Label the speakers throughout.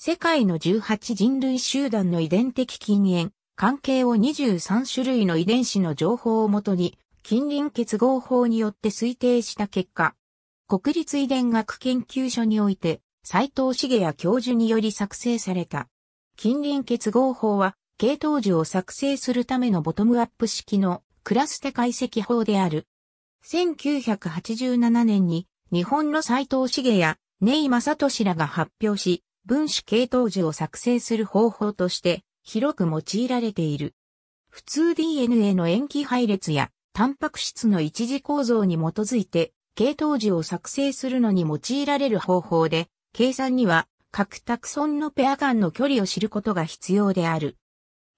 Speaker 1: 世界の18人類集団の遺伝的近縁、関係を23種類の遺伝子の情報をもとに、近隣結合法によって推定した結果、国立遺伝学研究所において、斎藤茂也教授により作成された。近隣結合法は、系統樹を作成するためのボトムアップ式のクラステ解析法である。1987年に日本の斎藤茂也、根井正俊らが発表し、分子系統樹を作成する方法として広く用いられている。普通 DNA の塩基配列やタンパク質の一次構造に基づいて系統樹を作成するのに用いられる方法で、計算には各タクソンのペア間の距離を知ることが必要である。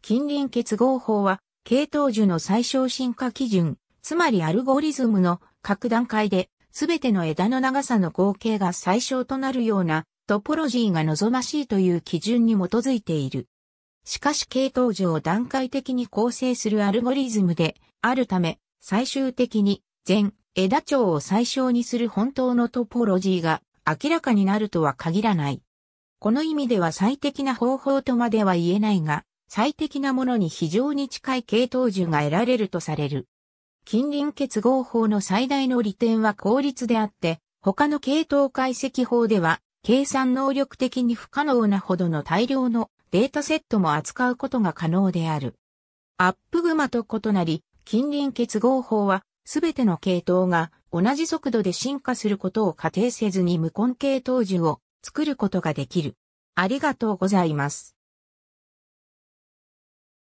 Speaker 1: 近隣結合法は、系統樹の最小進化基準、つまりアルゴリズムの各段階で、すべての枝の長さの合計が最小となるようなトポロジーが望ましいという基準に基づいている。しかし系統上段階的に構成するアルゴリズムであるため、最終的に全枝長を最小にする本当のトポロジーが明らかになるとは限らない。この意味では最適な方法とまでは言えないが、最適なものに非常に近い系統樹が得られるとされる。近隣結合法の最大の利点は効率であって、他の系統解析法では計算能力的に不可能なほどの大量のデータセットも扱うことが可能である。アップグマと異なり、近隣結合法は、すべての系統が同じ速度で進化することを仮定せずに無根系統樹を作ることができる。ありがとうございます。